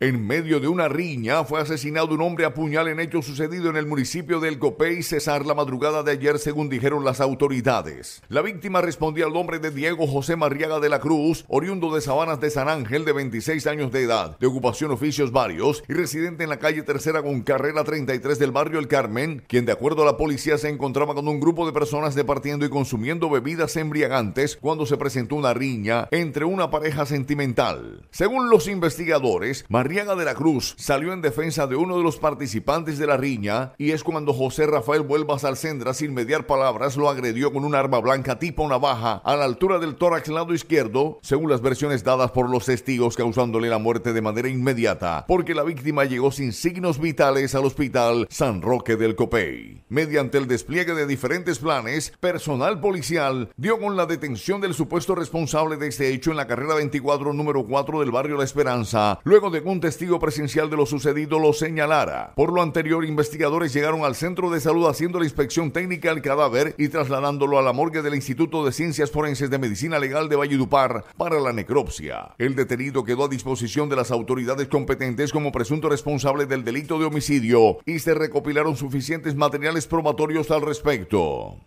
En medio de una riña fue asesinado un hombre a puñal en hecho sucedido en el municipio de El y Cesar, la madrugada de ayer, según dijeron las autoridades. La víctima respondía al nombre de Diego José Marriaga de la Cruz, oriundo de Sabanas de San Ángel, de 26 años de edad, de ocupación oficios varios y residente en la calle Tercera con carrera 33 del barrio El Carmen, quien de acuerdo a la policía se encontraba con un grupo de personas departiendo y consumiendo bebidas embriagantes cuando se presentó una riña entre una pareja sentimental. Según los investigadores, Mar Arriaga de la Cruz salió en defensa de uno de los participantes de la riña y es cuando José Rafael Vuelvas Alcendra, sin mediar palabras, lo agredió con un arma blanca tipo navaja a la altura del tórax lado izquierdo, según las versiones dadas por los testigos, causándole la muerte de manera inmediata, porque la víctima llegó sin signos vitales al hospital San Roque del Copey. Mediante el despliegue de diferentes planes, personal policial dio con la detención del supuesto responsable de este hecho en la carrera 24 número 4 del barrio La Esperanza, luego de un un testigo presencial de lo sucedido lo señalara. Por lo anterior, investigadores llegaron al centro de salud haciendo la inspección técnica al cadáver y trasladándolo a la morgue del Instituto de Ciencias Forenses de Medicina Legal de Valledupar para la necropsia. El detenido quedó a disposición de las autoridades competentes como presunto responsable del delito de homicidio y se recopilaron suficientes materiales probatorios al respecto.